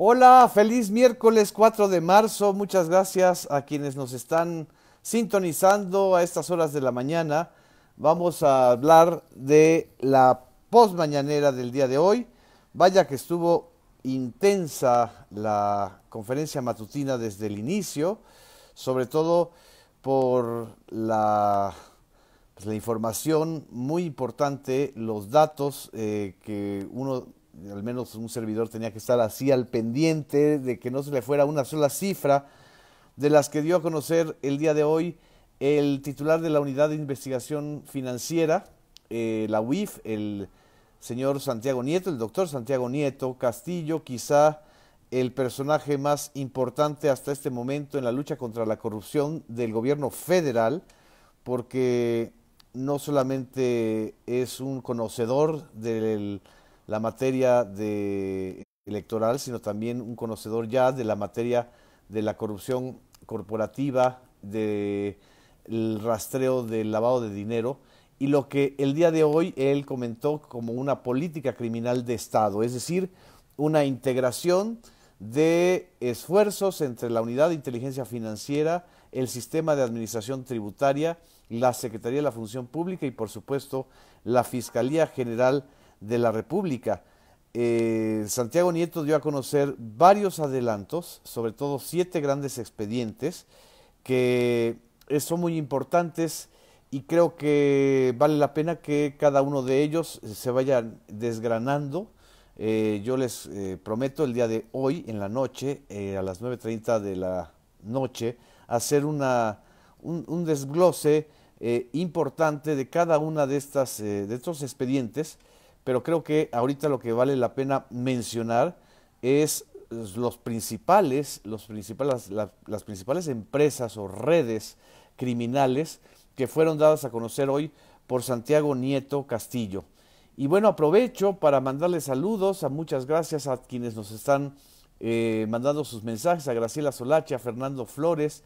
Hola, feliz miércoles 4 de marzo. Muchas gracias a quienes nos están sintonizando a estas horas de la mañana. Vamos a hablar de la posmañanera del día de hoy. Vaya que estuvo intensa la conferencia matutina desde el inicio, sobre todo por la, pues, la información muy importante, los datos eh, que uno al menos un servidor tenía que estar así al pendiente de que no se le fuera una sola cifra de las que dio a conocer el día de hoy el titular de la Unidad de Investigación Financiera, eh, la UIF, el señor Santiago Nieto, el doctor Santiago Nieto Castillo, quizá el personaje más importante hasta este momento en la lucha contra la corrupción del gobierno federal, porque no solamente es un conocedor del la materia de electoral, sino también un conocedor ya de la materia de la corrupción corporativa, del el rastreo del lavado de dinero y lo que el día de hoy él comentó como una política criminal de Estado, es decir, una integración de esfuerzos entre la Unidad de Inteligencia Financiera, el Sistema de Administración Tributaria, la Secretaría de la Función Pública y, por supuesto, la Fiscalía General de la República. Eh, Santiago Nieto dio a conocer varios adelantos, sobre todo siete grandes expedientes, que son muy importantes y creo que vale la pena que cada uno de ellos se vaya desgranando. Eh, yo les eh, prometo el día de hoy, en la noche, a las 9.30 de la noche, hacer una, un, un desglose importante de cada una de estas de estos expedientes pero creo que ahorita lo que vale la pena mencionar es los principales, los principales las, principales empresas o redes criminales que fueron dadas a conocer hoy por Santiago Nieto Castillo. Y bueno, aprovecho para mandarle saludos a muchas gracias a quienes nos están eh, mandando sus mensajes, a Graciela Solache, a Fernando Flores,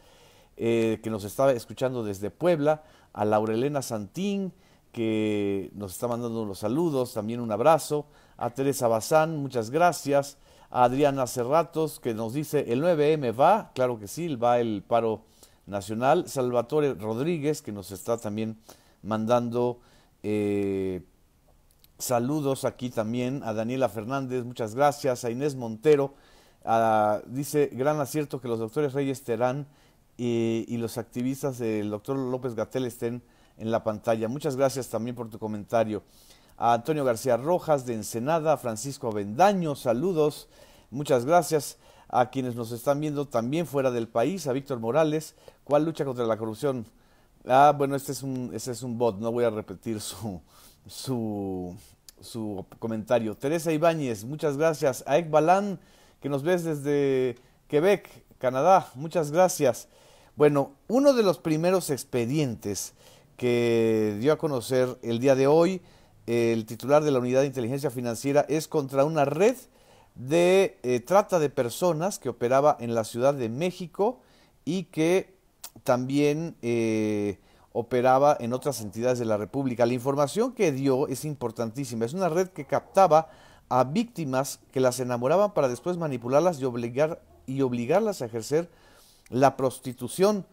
eh, que nos estaba escuchando desde Puebla, a Laurelena Santín, que nos está mandando los saludos, también un abrazo. A Teresa Bazán, muchas gracias. A Adriana Cerratos, que nos dice, el 9M va, claro que sí, va el paro nacional. Salvatore Rodríguez, que nos está también mandando eh, saludos aquí también. A Daniela Fernández, muchas gracias. A Inés Montero, dice, gran acierto que los doctores Reyes Terán y, eh, y los activistas del doctor López Gatel estén en la pantalla. Muchas gracias también por tu comentario. A Antonio García Rojas de Ensenada, Francisco Avendaño, saludos. Muchas gracias a quienes nos están viendo también fuera del país, a Víctor Morales, ¿cuál lucha contra la corrupción? Ah, bueno, este es un, este es un bot, no voy a repetir su, su, comentario. Teresa Ibáñez, muchas gracias. A Balan, que nos ves desde Quebec, Canadá, muchas gracias. Bueno, uno de los primeros expedientes que dio a conocer el día de hoy el titular de la Unidad de Inteligencia Financiera es contra una red de eh, trata de personas que operaba en la Ciudad de México y que también eh, operaba en otras entidades de la República. La información que dio es importantísima. Es una red que captaba a víctimas que las enamoraban para después manipularlas y, obligar, y obligarlas a ejercer la prostitución.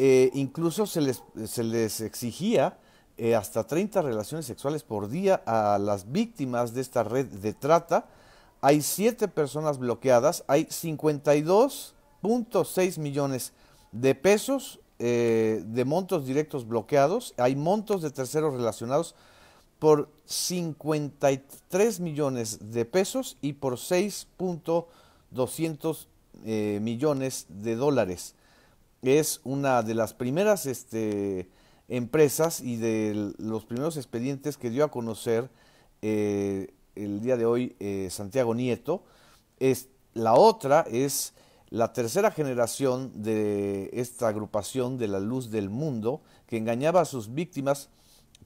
Eh, incluso se les, se les exigía eh, hasta 30 relaciones sexuales por día a las víctimas de esta red de trata. Hay 7 personas bloqueadas, hay 52.6 millones de pesos eh, de montos directos bloqueados, hay montos de terceros relacionados por 53 millones de pesos y por 6.200 millones de dólares es una de las primeras este, empresas y de los primeros expedientes que dio a conocer eh, el día de hoy eh, Santiago Nieto. Es, la otra es la tercera generación de esta agrupación de la luz del mundo que engañaba a sus víctimas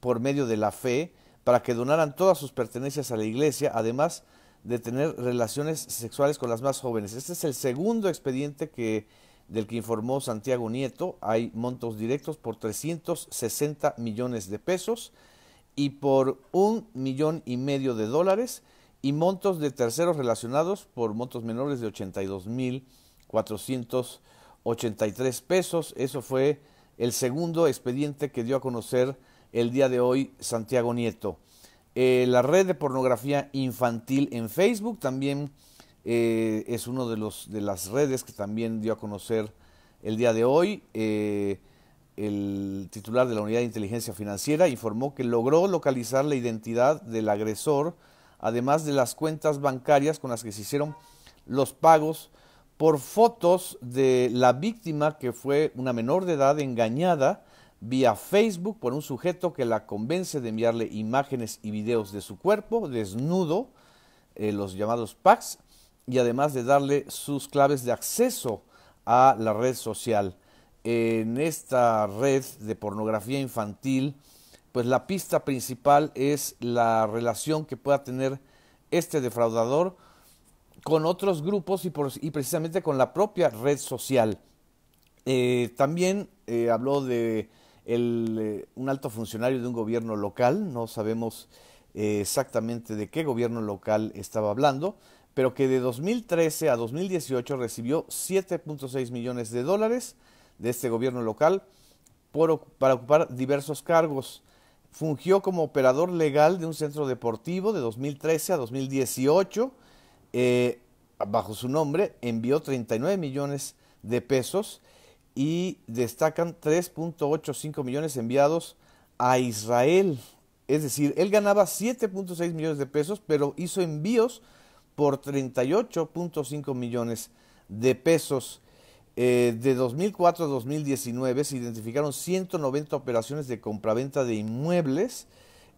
por medio de la fe para que donaran todas sus pertenencias a la iglesia, además de tener relaciones sexuales con las más jóvenes. Este es el segundo expediente que del que informó Santiago Nieto, hay montos directos por 360 millones de pesos y por un millón y medio de dólares y montos de terceros relacionados por montos menores de 82.483 pesos. Eso fue el segundo expediente que dio a conocer el día de hoy Santiago Nieto. Eh, la red de pornografía infantil en Facebook también eh, es uno de, los, de las redes que también dio a conocer el día de hoy. Eh, el titular de la Unidad de Inteligencia Financiera informó que logró localizar la identidad del agresor, además de las cuentas bancarias con las que se hicieron los pagos por fotos de la víctima que fue una menor de edad engañada vía Facebook por un sujeto que la convence de enviarle imágenes y videos de su cuerpo desnudo, eh, los llamados packs, y además de darle sus claves de acceso a la red social. En esta red de pornografía infantil, pues la pista principal es la relación que pueda tener este defraudador con otros grupos y, precisamente con la propia red social. Eh, también eh, habló de eh, un alto funcionario de un gobierno local, no sabemos exactamente de qué gobierno local estaba hablando, pero que de 2013 a 2018 recibió 7.6 millones de dólares de este gobierno local para ocupar diversos cargos. Fungió como operador legal de un centro deportivo de 2013 a 2018. Eh, bajo su nombre envió 39 millones de pesos y destacan 3.85 millones enviados a Israel. Es decir, él ganaba 7.6 millones de pesos, pero hizo envíos por 38.5 millones de pesos. Eh, de 2004 a 2019 se identificaron 190 operaciones de compraventa de inmuebles.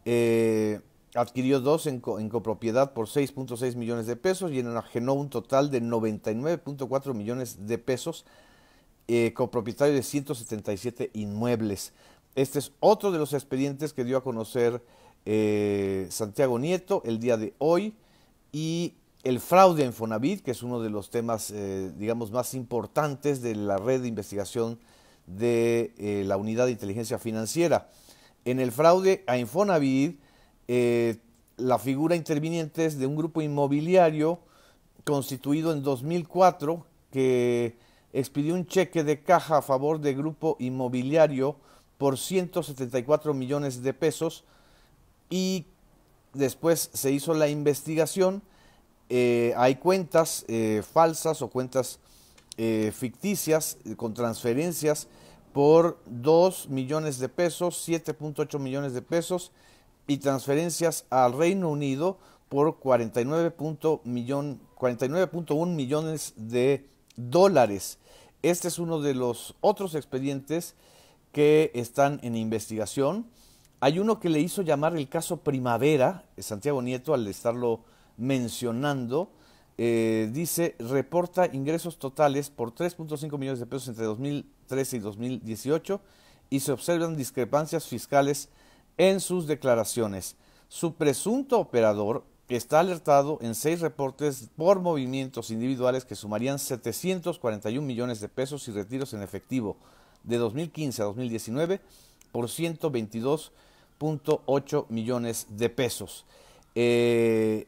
Eh, adquirió dos en, en copropiedad por 6.6 millones de pesos y enajenó un total de 99.4 millones de pesos, eh, copropietario de 177 inmuebles. Este es otro de los expedientes que dio a conocer eh, Santiago Nieto el día de hoy y el fraude en Fonavit, que es uno de los temas, eh, digamos, más importantes de la red de investigación de eh, la Unidad de Inteligencia Financiera. En el fraude a Infonavit, eh, la figura interviniente es de un grupo inmobiliario constituido en 2004 que expidió un cheque de caja a favor del grupo inmobiliario por 174 millones de pesos y después se hizo la investigación eh, hay cuentas eh, falsas o cuentas eh, ficticias con transferencias por 2 millones de pesos, 7.8 millones de pesos y transferencias al Reino Unido por 49.1 millones de dólares. Este es uno de los otros expedientes que están en investigación. Hay uno que le hizo llamar el caso Primavera, Santiago Nieto, al estarlo mencionando, eh, dice, reporta ingresos totales por 3.5 millones de pesos entre 2013 y 2018 y se observan discrepancias fiscales en sus declaraciones. Su presunto operador está alertado en seis reportes por movimientos individuales que sumarían 741 millones de pesos y retiros en efectivo de 2015 a 2019 por 122.8 millones de pesos. Eh,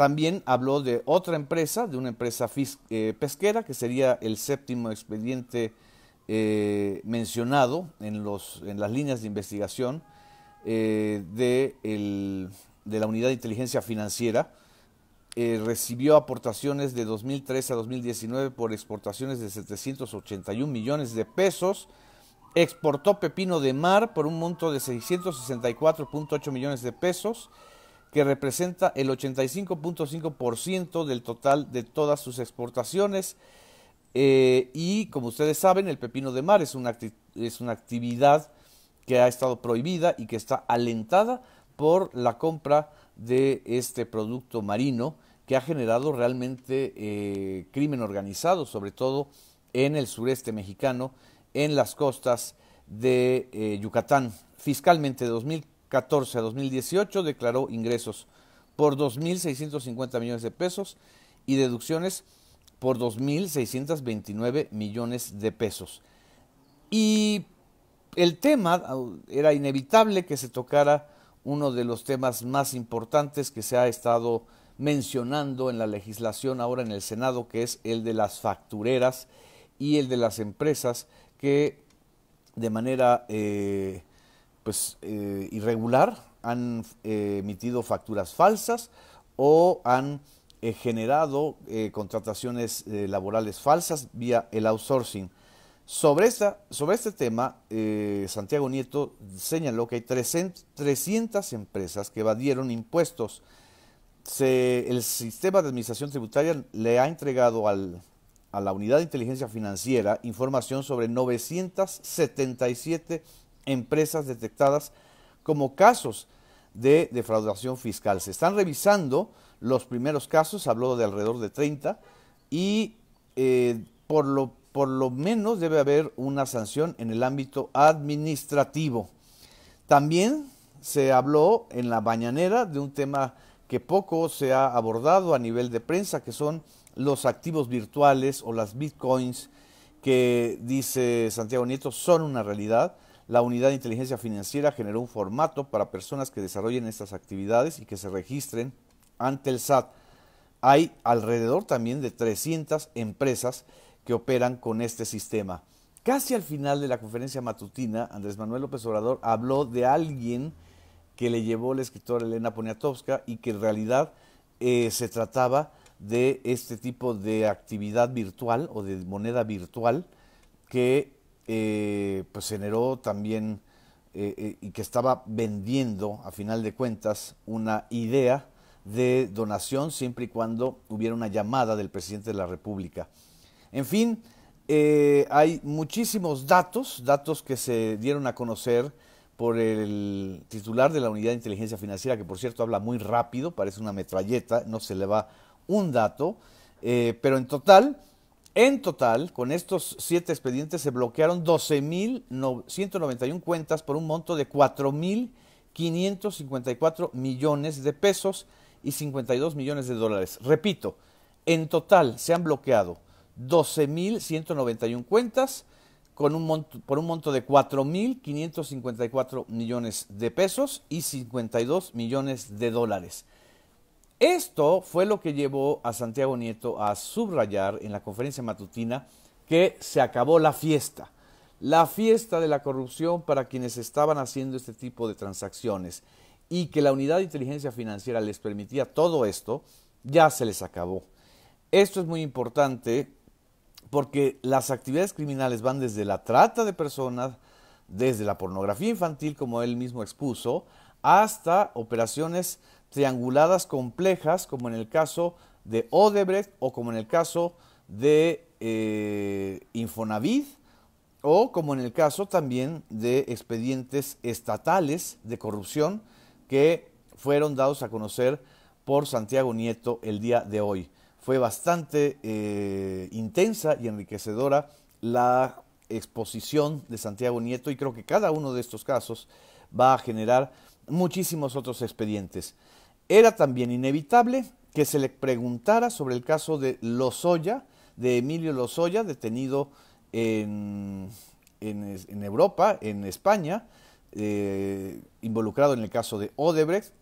también habló de otra empresa, de una empresa eh, pesquera, que sería el séptimo expediente eh, mencionado en, las líneas de investigación eh, de, de, la Unidad de Inteligencia Financiera. recibió aportaciones de 2013 a 2019 por exportaciones de 781 millones de pesos. Exportó pepino de mar por un monto de 664.8 millones de pesos que representa el 85.5% del total de todas sus exportaciones. Eh, y como ustedes saben, el pepino de mar es una, es una actividad que ha estado prohibida y que está alentada por la compra de este producto marino que ha generado realmente eh, crimen organizado, sobre todo en el sureste mexicano, en las costas de eh, Yucatán. Fiscalmente, 2000 14 a 2018 declaró ingresos por 2.650 millones de pesos y deducciones por 2.629 millones de pesos. Y el tema era inevitable que se tocara uno de los temas más importantes que se ha estado mencionando en la legislación ahora en el Senado, que es el de las factureras y el de las empresas que de manera eh, pues, eh, irregular, han eh, emitido facturas falsas o han eh, generado contrataciones laborales falsas vía el outsourcing. Sobre, esta, sobre este tema, Santiago Nieto señaló que hay 300, empresas que evadieron impuestos. el sistema de administración tributaria le ha entregado a la Unidad de Inteligencia Financiera información sobre 977 empresas detectadas como casos de defraudación fiscal. Se están revisando los primeros casos, habló de alrededor de 30, y eh, por, lo, por lo menos debe haber una sanción en el ámbito administrativo. También se habló en la bañanera de un tema que poco se ha abordado a nivel de prensa, que son los activos virtuales o las bitcoins que, dice Santiago Nieto, son una realidad la unidad de inteligencia financiera generó un formato para personas que desarrollen estas actividades y que se registren ante el SAT. Hay alrededor también de 300 empresas que operan con este sistema. Casi al final de la conferencia matutina, Andrés Manuel López Obrador habló de alguien que le llevó la escritora Elena Poniatowska y que en realidad eh, se trataba de este tipo de actividad virtual o de moneda virtual que eh, pues generó también eh, eh, y que estaba vendiendo, a final de cuentas, una idea de donación siempre y cuando hubiera una llamada del presidente de la República. En fin, hay muchísimos datos, datos que se dieron a conocer por el titular de la Unidad de Inteligencia Financiera, que por cierto habla muy rápido, parece una metralleta, no se le va un dato, pero en total en total, con estos siete expedientes se bloquearon 12.191 cuentas por un monto de 4.554 millones de pesos y 52 millones de dólares. Repito, en total se han bloqueado 12.191 cuentas con un por un monto de 4.554 millones de pesos y 52 millones de dólares. Esto fue lo que llevó a Santiago Nieto a subrayar en la conferencia matutina que se acabó la fiesta, la fiesta de la corrupción para quienes estaban haciendo este tipo de transacciones y que la unidad de inteligencia financiera les permitía todo esto, ya se les acabó. Esto es muy importante porque las actividades criminales van desde la trata de personas, desde la pornografía infantil, como él mismo expuso, hasta operaciones trianguladas complejas, como en el caso de Odebrecht o como en el caso de Infonavid, eh, Infonavit o como en el caso también de expedientes estatales de corrupción que fueron dados a conocer por Santiago Nieto el día de hoy. Fue bastante eh, intensa y enriquecedora la exposición de Santiago Nieto y creo que cada uno de estos casos va a generar muchísimos otros expedientes. Era también inevitable que se le preguntara sobre el caso de Lozoya, de Emilio Lozoya, detenido en, en, Europa, en España, eh, involucrado en el caso de Odebrecht,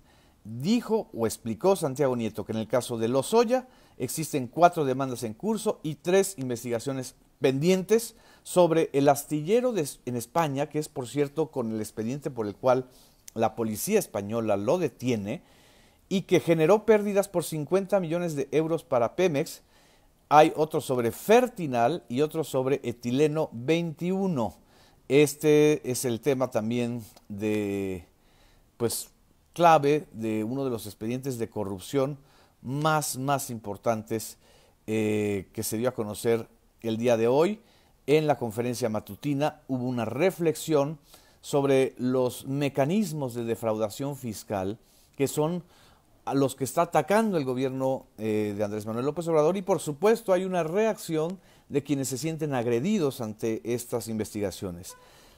dijo o explicó Santiago Nieto que en el caso de Lozoya existen cuatro demandas en curso y tres investigaciones pendientes sobre el astillero en España, que es por cierto con el expediente por el cual la policía española lo detiene, y que generó pérdidas por 50 millones de euros para Pemex. Hay otro sobre Fertinal y otro sobre Etileno 21. Este es el tema también de, pues, clave de uno de los expedientes de corrupción más, más importantes eh, que se dio a conocer el día de hoy. En la conferencia matutina hubo una reflexión sobre los mecanismos de defraudación fiscal que son a los que está atacando el gobierno eh, de Andrés Manuel López Obrador y por supuesto hay una reacción de quienes se sienten agredidos ante estas investigaciones.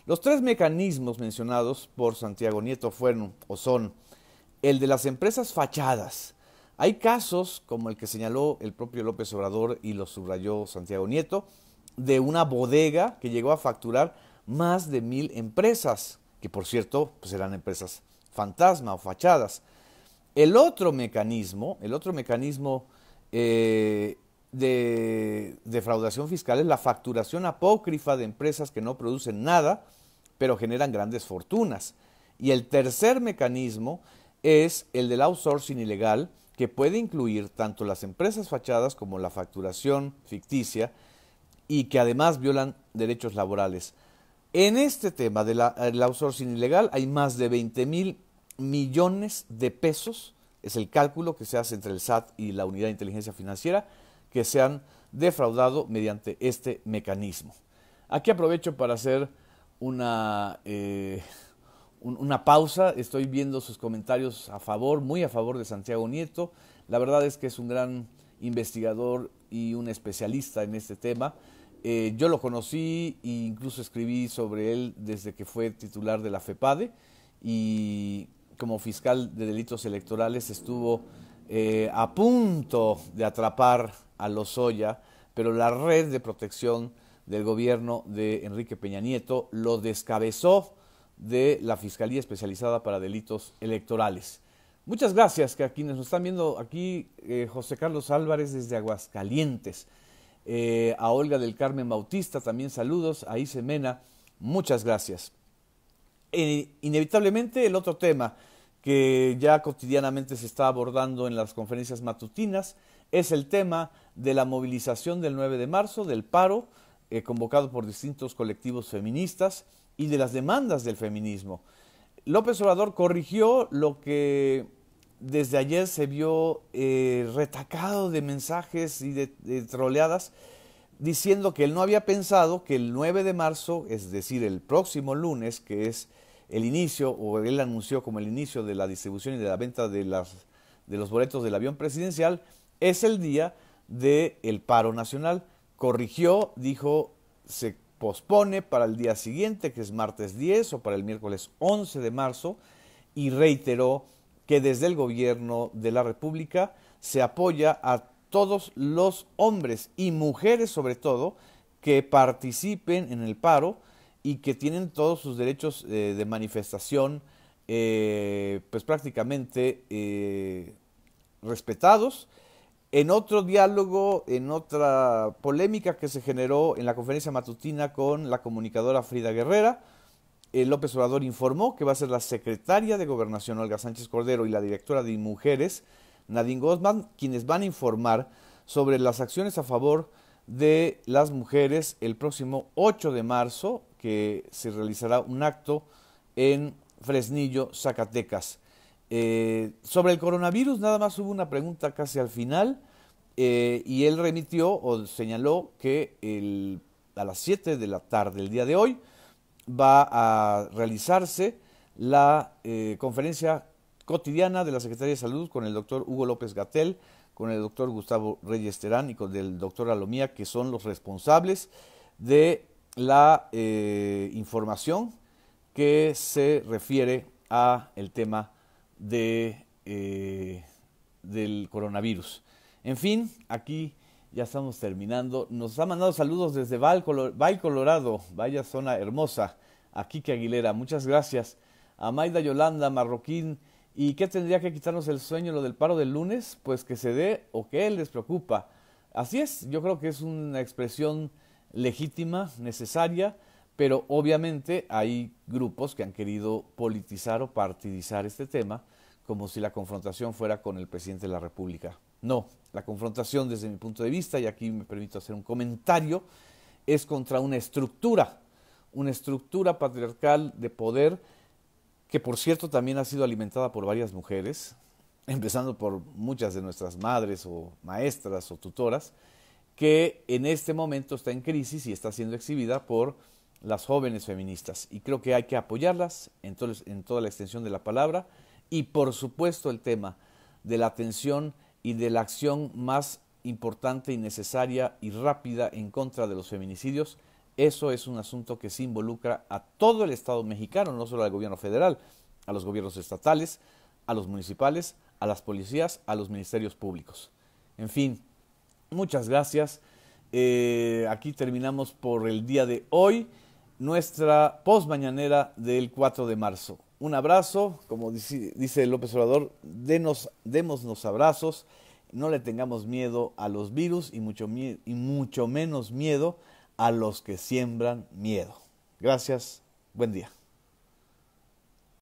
Los tres mecanismos mencionados por Santiago Nieto fueron o son el de las empresas fachadas. Hay casos, como el que señaló el propio López Obrador y lo subrayó Santiago Nieto, de una bodega que llegó a facturar más de mil empresas, que por cierto pues eran empresas fantasma o fachadas. El otro mecanismo, el otro mecanismo eh, de defraudación fiscal es la facturación apócrifa de empresas que no producen nada, pero generan grandes fortunas. Y el tercer mecanismo es el del outsourcing ilegal, que puede incluir tanto las empresas fachadas como la facturación ficticia y que además violan derechos laborales. En este tema del outsourcing ilegal hay más de 20.000 mil millones de pesos, es el cálculo que se hace entre el SAT y la Unidad de Inteligencia Financiera, que se han defraudado mediante este mecanismo. Aquí aprovecho para hacer una, eh, una pausa, estoy viendo sus comentarios a favor, muy a favor de Santiago Nieto, la verdad es que es un gran investigador y un especialista en este tema. Eh, yo lo conocí e incluso escribí sobre él desde que fue titular de la FEPADE y como fiscal de delitos electorales, estuvo eh, a punto de atrapar a Lozoya, pero la red de protección del gobierno de Enrique Peña Nieto lo descabezó de la Fiscalía Especializada para Delitos Electorales. Muchas gracias que a quienes nos están viendo aquí, eh, José Carlos Álvarez desde Aguascalientes, eh, a Olga del Carmen Bautista también saludos, a Isemena, muchas gracias. inevitablemente el otro tema, que ya cotidianamente se está abordando en las conferencias matutinas, es el tema de la movilización del 9 de marzo, del paro eh, convocado por distintos colectivos feministas y de las demandas del feminismo. López Obrador corrigió lo que desde ayer se vio eh, retacado de mensajes y de, de troleadas diciendo que él no había pensado que el 9 de marzo, es decir, el próximo lunes, que es el inicio, o él anunció como el inicio de la distribución y de la venta de, las, de los boletos del avión presidencial, es el día del el paro nacional. Corrigió, dijo, se pospone para el día siguiente, que es martes 10 o para el miércoles 11 de marzo, y reiteró que desde el gobierno de la República se apoya a todos los hombres y mujeres sobre todo que participen en el paro y que tienen todos sus derechos eh, de manifestación, eh, pues prácticamente eh, respetados. En otro diálogo, en otra polémica que se generó en la conferencia matutina con la comunicadora Frida Guerrera, López Obrador informó que va a ser la secretaria de Gobernación Olga Sánchez Cordero y la directora de Mujeres, Nadine Gosman, quienes van a informar sobre las acciones a favor de las mujeres el próximo 8 de marzo que se realizará un acto en Fresnillo, Zacatecas. Eh, sobre el coronavirus, nada más hubo una pregunta casi al final eh, y él remitió o señaló que el, a las 7 de la tarde, el día de hoy, va a realizarse la eh, conferencia cotidiana de la Secretaría de Salud con el doctor Hugo López Gatel, con el doctor Gustavo Reyes Terán y con el doctor Alomía, que son los responsables de la eh, información que se refiere a el tema de, eh, del coronavirus. En fin, aquí ya estamos terminando. Nos ha mandado saludos desde Val, Colorado, vaya zona hermosa. aquí que Aguilera, muchas gracias. A Maida Yolanda, Marroquín. ¿Y qué tendría que quitarnos el sueño lo del paro del lunes? Pues que se dé o que él les preocupa. Así es, yo creo que es una expresión legítima, necesaria, pero obviamente hay grupos que han querido politizar o partidizar este tema como si la confrontación fuera con el presidente de la República. No, la confrontación desde mi punto de vista, y aquí me permito hacer un comentario, es contra una estructura, una estructura patriarcal de poder que por cierto también ha sido alimentada por varias mujeres, empezando por muchas de nuestras madres o maestras o tutoras, que en este momento está en crisis y está siendo exhibida por las jóvenes feministas. Y creo que hay que apoyarlas en, toda la extensión de la palabra y por supuesto el tema de la atención y de la acción más importante y necesaria y rápida en contra de los feminicidios. Eso es un asunto que se involucra a todo el Estado mexicano, no solo al gobierno federal, a los gobiernos estatales, a los municipales, a las policías, a los ministerios públicos. En fin, Muchas gracias. Eh, aquí terminamos por el día de hoy nuestra postmañanera del 4 de marzo. Un abrazo, como dice, López Obrador, denos, démosnos abrazos, no le tengamos miedo a los virus y mucho, y mucho menos miedo a los que siembran miedo. Gracias, buen día.